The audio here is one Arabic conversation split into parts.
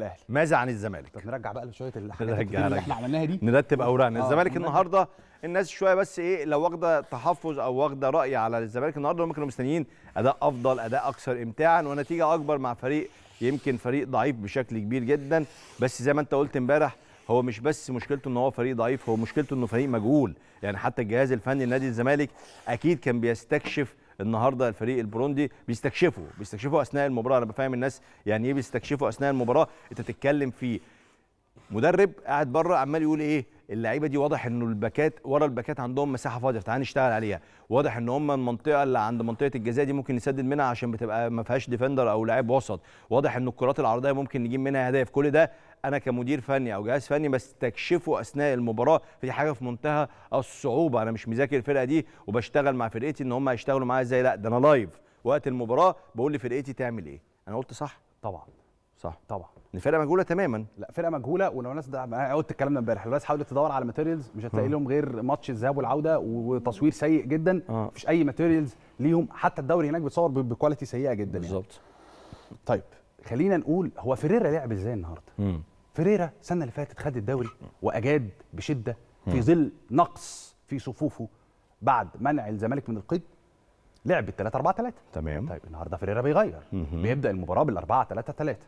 الاهلي ماذا عن الزمالك طب نرجع بقى شويه الحاجات اللي احنا عملناها دي نرتب اوراقنا آه الزمالك النهارده الناس شويه بس ايه لو واخده تحفظ او واخده راي على الزمالك النهارده ممكن مستنيين اداء افضل اداء اكثر امتاعا ونتيجه اكبر مع فريق يمكن فريق ضعيف بشكل كبير جدا بس زي ما انت قلت امبارح هو مش بس مشكلته ان هو فريق ضعيف هو مشكلته انه فريق مجهول يعني حتى الجهاز الفني لنادي الزمالك اكيد كان بيستكشف النهارده الفريق البروندي بيستكشفوا بيستكشفوا اثناء المباراه انا بفهم الناس يعني ايه بيستكشفوا اثناء المباراه انت تتكلم في مدرب قاعد بره عمال يقول ايه اللعيبه دي واضح انه الباكات ورا الباكات عندهم مساحه فاضيه فتعال نشتغل عليها واضح ان هم المنطقه اللي عند منطقه الجزاء دي ممكن نسدد منها عشان بتبقى ما فيهاش ديفندر او لاعب وسط واضح ان الكرات العرضيه ممكن نجيب منها اهداف كل ده انا كمدير فني او جهاز فني بستكشفه اثناء المباراه فدي حاجه في منتهى الصعوبه انا مش مذاكر الفرقه دي وبشتغل مع فرقتي ان هم هيشتغلوا معايا ازاي لا ده انا لايف وقت المباراه بقول لفرقتي تعمل ايه انا قلت صح طبعا صح طبعا ان فرقه مجهوله تماما لا فرقه مجهوله ولو الناس ده انا قلت الكلام ده امبارح الناس حاولت تدور على ماتيريالز مش هتلاقي آه. لهم غير ماتش الذهاب والعوده وتصوير سيء جدا آه. مفيش اي ماتيريالز ليهم حتى الدوري هناك بيتصور بكواليتي سيئه جدا يعني. بالظبط يعني. طيب خلينا نقول هو فيريرا لعب ازاي النهارده؟ فريرا السنه اللي فاتت خد الدوري واجاد بشده في ظل نقص في صفوفه بعد منع الزمالك من القيد لعب 3 4 3 تمام طيب النهارده فريرا بيغير مم. بيبدا المباراه بال 4 3 3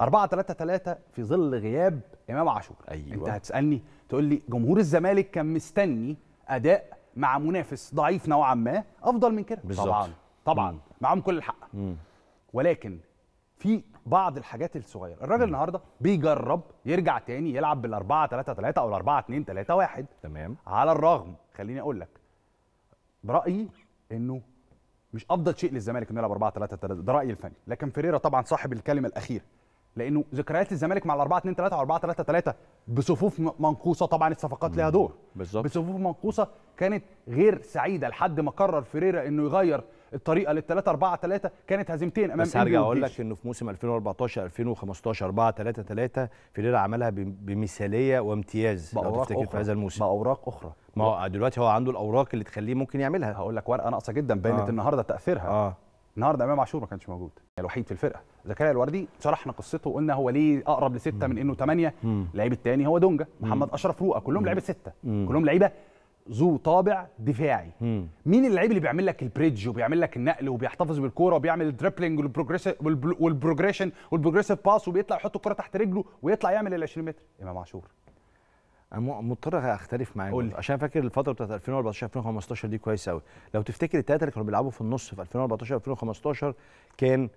4 3 3 في ظل غياب امام عاشور أيوة. انت هتسالني تقول لي جمهور الزمالك كان مستني اداء مع منافس ضعيف نوعا ما افضل من كده بالزبط. طبعا طبعا معاهم كل الحق مم. ولكن في بعض الحاجات الصغيره الراجل النهارده بيجرب يرجع تاني يلعب بال4 3 3 او ال4 2 3 1 تمام على الرغم خليني اقول لك برايي انه مش افضل شيء للزمالك انه يلعب 4 3 3 ده رايي الفني لكن فيريرا طبعا صاحب الكلمه الاخيره لانه ذكريات الزمالك مع ال 4 2 3 و 4 3 3 بصفوف منقوصه طبعا الصفقات ليها دور بالظبط بصفوف منقوصه كانت غير سعيده لحد ما قرر فيريرا انه يغير الطريقه لل 3 4 3 كانت هزيمتين امام بس هرجع اقول لك انه في موسم 2014 2015 4 3 3 فيريرا عملها بمثاليه وامتياز لو تفتكر في هذا الموسم باوراق اخرى ما هو دلوقتي هو عنده الاوراق اللي تخليه ممكن يعملها هقول لك ورقه ناقصه جدا آه. بينت آه. النهارده تاثيرها آه. النهارده امام عاشور ما كانش موجود يعني الوحيد في الفرقه زكريا الوردي شرحنا قصته وقلنا هو ليه اقرب لسته من انه ثمانيه اللعيب الثاني هو دونجا محمد اشرف روقه كلهم لعيبه سته كلهم لعيبه ذو طابع دفاعي مم. مين اللعيب اللي بيعمل لك البريدج وبيعمل لك النقل وبيحتفظ بالكوره وبيعمل الدريبلنج والبروجريشن والبروجريسيف باس وبيطلع يحط الكوره تحت رجله ويطلع يعمل ال 20 متر امام عاشور انا مضطر اختلف معاك عشان فاكر الفتره بتاعت 2014 2015 دي كويس قوي لو تفتكر الثلاثه اللي كانوا بيلعبوا في النص في 2014 2015 كان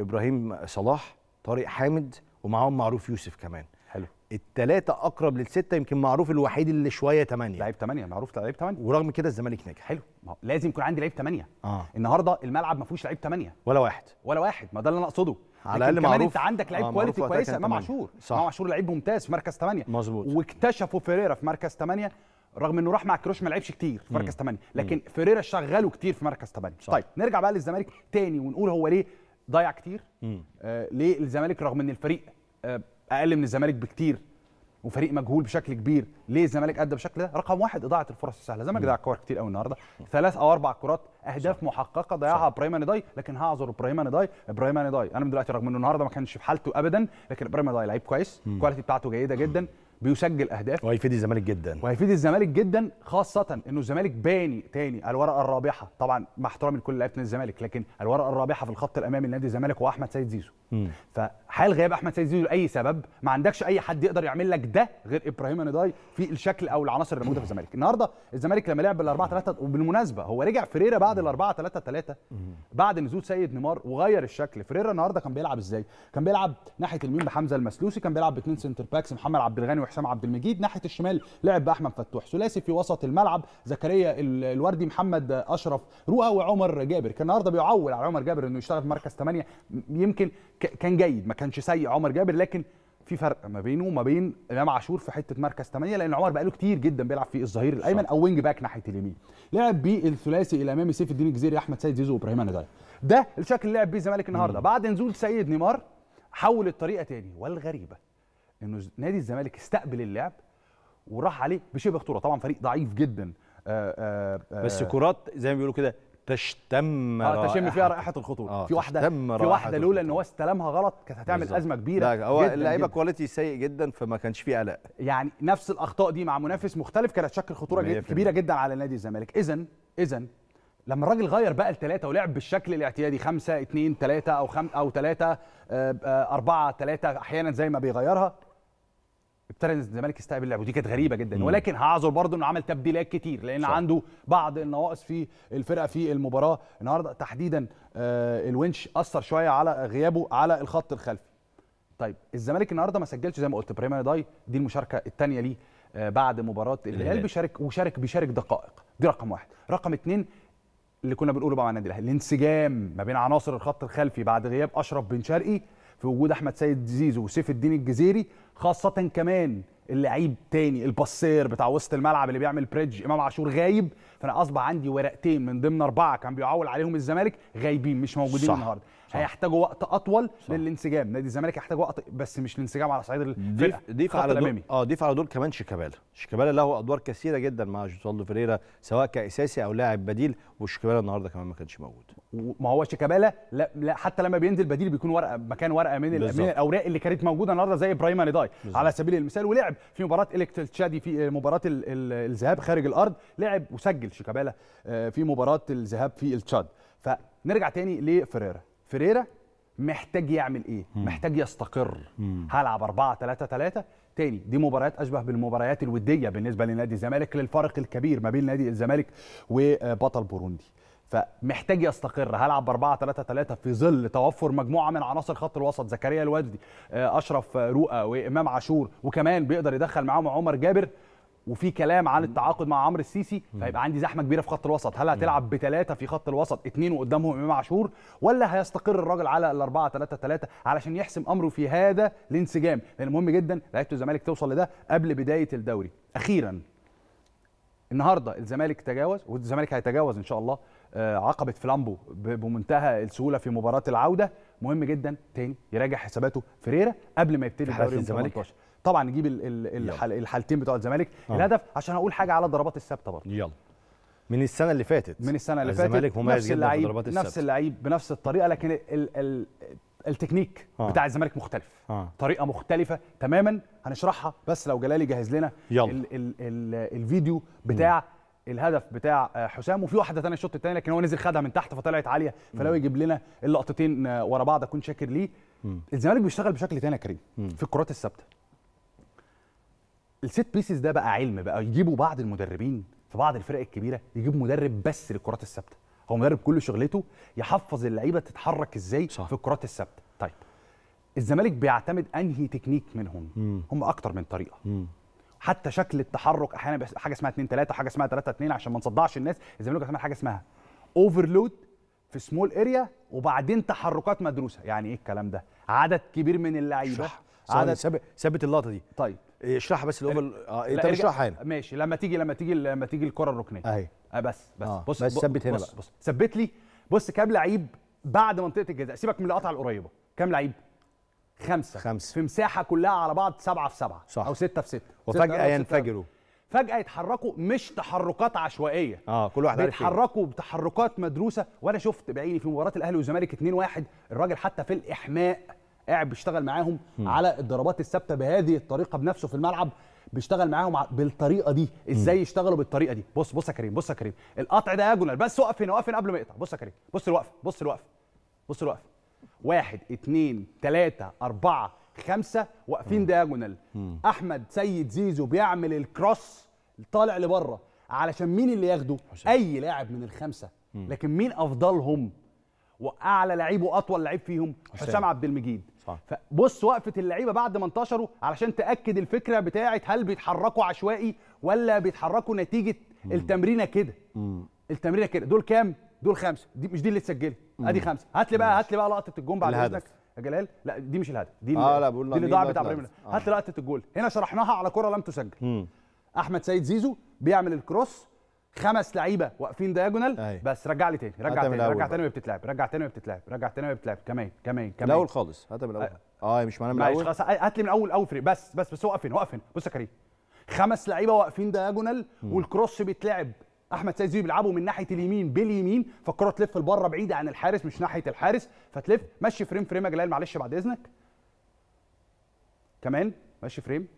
ابراهيم صلاح طارق حامد ومعاهم معروف يوسف كمان حلو الثلاثه اقرب للسته يمكن معروف الوحيد اللي شويه تمانية لعيب تمانية معروف لعيب تمانية ورغم كده الزمالك ناجح حلو ما لازم يكون عندي لعيب تمانية اه النهارده الملعب ما فيهوش لعيب تمانية ولا واحد ولا واحد ما ده اللي انا اقصده على الاقل معروف انت عندك لعيب آه كواليتي كويسه امام عاشور امام عاشور لعيب ممتاز في مركز 8 مظبوط واكتشفوا فيريرا في مركز 8 رغم انه راح مع كروش ما لعبش كتير في مركز 8 لكن فيريرا شغله كتير في مركز 8 صح. طيب نرجع بقى للزمالك تاني ونقول هو ليه ضيع كتير آه ليه الزمالك رغم ان الفريق آه اقل من الزمالك بكتير وفريق مجهول بشكل كبير ليه الزمالك ادى بالشكل ده رقم واحد اضاعه الفرص السهله الزمالك ضيع كور كتير قوي النهارده ثلاث او اربع كرات اهداف صح. محققه ضيعها ابراهيم نداي لكن هعذر ابراهيم نداي ابراهيم نداي انا من دلوقتي رغم انه النهارده ما كانش في حالته ابدا لكن ابراهيم نداي لعيب كويس الكواليتي بتاعته جيده جدا بيسجل اهداف وهيفيد الزمالك جدا وهيفيد الزمالك جدا خاصه انه الزمالك باني تاني الورقه الرابحه طبعا مع احترامي لكل لعيبه الزمالك لكن الورقه الرابحه في الخط الامامي لنادي الزمالك واحمد سيد زيزو فحال غياب احمد سيد زيزو لاي سبب ما عندكش اي حد يقدر يعمل لك ده غير ابراهيم نداي في الشكل او العناصر اللي موجوده في الزمالك النهارده الزمالك لما لعب بال 4 3 وبالمناسبه هو رجع فريرة بعد ال 4 3 3 بعد نزول سيد نيمار وغير الشكل فريرة النهارده كان بيلعب ازاي كان بيلعب ناحيه اليمين بحمزه المسلوسي كان بيلعب باثنين سنتر باكس محمد عبد الغني وحسام عبد المجيد ناحيه الشمال لعب باحمد فتوح ثلاثي في وسط الملعب زكريا الوردي محمد اشرف رؤى وعمر جابر كان النهارده بيعول على عمر جابر انه يشتغل في مركز 8 يمكن كان جيد ما كانش سيء عمر جابر لكن في فرق ما بينه وما بين امام عاشور في حته مركز 8 لان عمر بقاله كتير جدا بيلعب في الظهير الايمن او وينج باك ناحيه اليمين لعب بيه الثلاثي الامامي سيف الدين الجزيري احمد سيد زيزو وابراهيم نجاي ده الشكل اللي لعب بيه الزمالك النهارده بعد نزول سيد نيمار حول الطريقه تاني والغريبه انه نادي الزمالك استقبل اللعب وراح عليه بشبه خطوره طبعا فريق ضعيف جدا آآ آه، آآ آه، آه، بس كرات زي ما بيقولوا كده تشتم آه تشم فيها رائحه الخطوط آه في واحده في واحده لولا ان هو استلمها غلط كانت هتعمل بالزبط. ازمه كبيره لا هو اللعيبه كواليتي سيء جدا فما كانش فيه قلق يعني نفس الاخطاء دي مع منافس مختلف كانت تشكل خطوره جد كبيره جدا على نادي الزمالك اذا اذا لما الراجل غير بقى لثلاثه ولعب بالشكل الاعتيادي خمسة اثنين ثلاثة او خم او ثلاثة آه، آه، أربعة ثلاثة احيانا زي ما بيغيرها ابتدى الزمالك يستقبل اللعب ودي كانت غريبه جدا مم. ولكن هعذر برضه انه عمل تبديلات كتير لان صح. عنده بعض النواقص في الفرقه في المباراه النهارده تحديدا آه الونش اثر شويه على غيابه على الخط الخلفي طيب الزمالك النهارده ما سجلش زي ما قلت بريمير داي دي المشاركه الثانيه ليه آه بعد مباراه إيه الهلال بيشارك وشارك بيشارك دقائق دي رقم واحد رقم اثنين اللي كنا بنقوله بقى مع النادي الاهلي الانسجام ما بين عناصر الخط الخلفي بعد غياب اشرف بن شرقي في وجود احمد سيد زيزو وسيف الدين الجزيري خاصه كمان اللعيب تاني البصير بتاع وسط الملعب اللي بيعمل بريدج امام عاشور غايب فانا اصبح عندي ورقتين من ضمن اربعه كان بيعول عليهم الزمالك غايبين مش موجودين النهارده هيحتاجوا وقت اطول صح. للانسجام نادي الزمالك هيحتاج وقت بس مش الانسجام على صعيد الفرقه ضيف على دول اه ضيف على دول كمان شيكابالا شيكابالا له ادوار كثيره جدا مع جوزالدو فيريرا سواء كاساسي او لاعب بديل وشيكابالا النهارده كمان ما كانش موجود ما هو شيكابالا لا, لا حتى لما بينزل بديل بيكون ورقه مكان ورقه من من الاوراق اللي كانت موجوده النهارده زي ابراهيم اليداي على سبيل المثال ولعب في مباراه الكتل تشادي في آه، مباراه الذهاب خارج الارض لعب وسجل شيكابالا آه، في مباراه الذهاب في التشاد فنرجع تاني لفريرا فيريرا محتاج يعمل ايه مم. محتاج يستقر مم. هلعب 4 3 3 تاني دي مباريات اشبه بالمباريات الوديه بالنسبه لنادي الزمالك للفارق الكبير ما بين نادي الزمالك وبطل بوروندي فمحتاج يستقر هلعب ب 4 3 3 في ظل توفر مجموعه من عناصر خط الوسط زكريا الوادي آه، اشرف آه، رؤى وامام عاشور وكمان بيقدر يدخل معاهم عمر جابر وفي كلام عن التعاقد مع عمرو السيسي فيبقى عندي زحمه كبيره في خط الوسط هل هتلعب بثلاثه في خط الوسط اثنين وقدامهم امام عاشور ولا هيستقر الراجل على الأربعة ثلاثه ثلاثه علشان يحسم امره في هذا الانسجام لان مهم جدا لعيبه الزمالك توصل لده قبل بدايه الدوري اخيرا النهارده الزمالك تجاوز والزمالك هيتجاوز ان شاء الله آه، عقبه فلامبو بمنتهى السهوله في مباراه العوده مهم جدا تاني يراجع حساباته فريرة قبل ما يبتدي الدوري 18 طبعا نجيب الحالتين بتوع الزمالك آه. الهدف عشان اقول حاجه على الضربات الثابته برضه يلا من السنه اللي فاتت من السنه اللي فاتت الزمالك مميز جدا في الضربات الثابته نفس اللعيب بنفس الطريقه لكن الـ الـ التكنيك آه. بتاع الزمالك مختلف آه. طريقه مختلفه تماما هنشرحها بس لو جلالي جهز لنا يلا. الـ الـ الـ الفيديو بتاع م. الهدف بتاع آه، حسام وفي واحده ثانيه الشوط الثاني لكن هو نزل خدها من تحت فطلعت عاليه فلو يجيب لنا اللقطتين آه، ورا بعض اكون شاكر ليه الزمالك بيشتغل بشكل ثاني يا كريم في الكرات الثابته الست بيسز ده بقى علم بقى يجيبوا بعض المدربين في بعض الفرق الكبيره يجيب مدرب بس للكرات الثابته هو مدرب كل شغلته يحفظ اللعيبه تتحرك ازاي صح. في الكرات الثابته طيب الزمالك بيعتمد انهي تكنيك منهم مم. هم اكتر من طريقه مم. حتى شكل التحرك احيانا حاجه اسمها 2 3 وحاجه اسمها 3 2 عشان ما نصدعش الناس الزمالك بيعتمد حاجه اسمها اوفرلود في سمول اريا وبعدين تحركات مدروسه يعني ايه الكلام ده عدد كبير من اللعيبه عدد ثابت اللقطه دي طيب إيه، اشرحها بس الاوفر اه انت اشرحها هنا ماشي لما تيجي لما تيجي لما تيجي الكره الركنيه اهي آه بس بس آه. بص بس ثبت هنا بص بقى بص ثبت لي بص كام لعيب بعد منطقه الجزاء سيبك من القطعه القريبه كام لعيب خمسه خمسه في مساحه كلها على بعض سبعه في سبعه صح او سته في سته وفجاه ينفجروا فجاه يتحركوا مش تحركات عشوائيه اه كل واحد بيتحركوا بتحركات مدروسه وانا شفت بعيني في مباراه الاهلي والزمالك 2-1 الراجل حتى في الاحماء قاعد بيشتغل معاهم م. على الضربات الثابته بهذه الطريقه بنفسه في الملعب بيشتغل معاهم بالطريقه دي ازاي يشتغلوا بالطريقه دي بص بص يا كريم بص يا كريم القطع جونال بس وقف هنا وقف هنا قبل ما يقطع بص يا كريم بص الوقف بص الوقف بص الوقف واحد اثنين ثلاثة اربعه خمسه واقفين دايجونال احمد سيد زيزو بيعمل الكروس طالع لبره علشان مين اللي ياخده حسن. اي لاعب من الخمسه م. لكن مين افضلهم واعلى لعيب واطول لعيب فيهم حسام عبد المجيد فبص وقفه اللعيبه بعد ما انتشروا علشان تاكد الفكره بتاعه هل بيتحركوا عشوائي ولا بيتحركوا نتيجه التمرينه كده التمرينه كده دول كام دول خمسه دي مش دي اللي اتسجلت ادي خمسه هات لي بقى هات لي بقى لقطه الجون بعد اذنك يا جلال لا دي مش الهدف دي اللي آه لا بقول دي اللي ضاعت بتاع ابراهيم هات لقطه الجول هنا شرحناها على كره لم تسجل مم. احمد سيد زيزو بيعمل الكروس خمس لعيبه واقفين دايجونال بس رجع لي تاني رجع تاني رجع تاني وهي بتتلعب رجع تاني وهي بتتلعب رجع تاني وهي بتتلعب كمان كمان كمان الاول خالص هات من الاول اه مش معناه من الاول خلاص هات لي من الاول اول فريق بس بس بس وقف هنا وقف هنا بص يا كريم خمس لعيبه واقفين دايجونال والكروس بيتلعب احمد سيد زيزو بيلعبه من ناحيه اليمين باليمين فالكره تلف لبره بعيده عن الحارس مش ناحيه الحارس فتلف ماشي فريم فريم يا جلال معلش بعد اذنك كمان ماشي فريم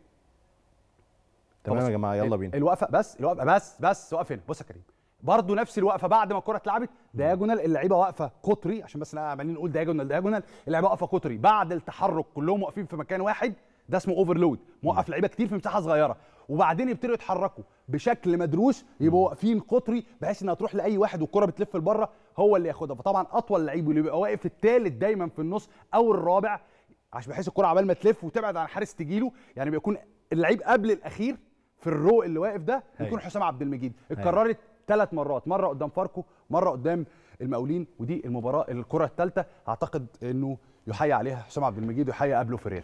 تمام يا جماعه يلا بينا الوقفه بس الوقفه بس بس وقف هنا بص يا كريم برضه نفس الوقفه بعد ما الكره اتلعبت دياجونال اللعيبه واقفه قطري عشان بس عمالين نقول دياجونال دياجونال اللعيبه واقفه قطري بعد التحرك كلهم واقفين في مكان واحد ده اسمه اوفرلود موقف لعيبه كتير في مساحه صغيره وبعدين يبتدوا يتحركوا بشكل مدروس يبقوا واقفين قطري بحيث انها تروح لاي واحد والكره بتلف لبره هو اللي ياخدها فطبعا اطول لعيب واللي بيبقى واقف الثالث دايما في النص او الرابع عشان بحيث الكره عبال ما تلف وتبعد عن الحارس تجيله يعني بيكون اللعيب قبل الاخير في الرو اللي واقف ده أيوه. يكون حسام عبد المجيد أيوه. اتكررت ثلاث مرات مره قدام فاركو مره قدام المقاولين ودي المباراه الكره الثالثه اعتقد انه يحيى عليها حسام عبد المجيد ويحيى قبله فرير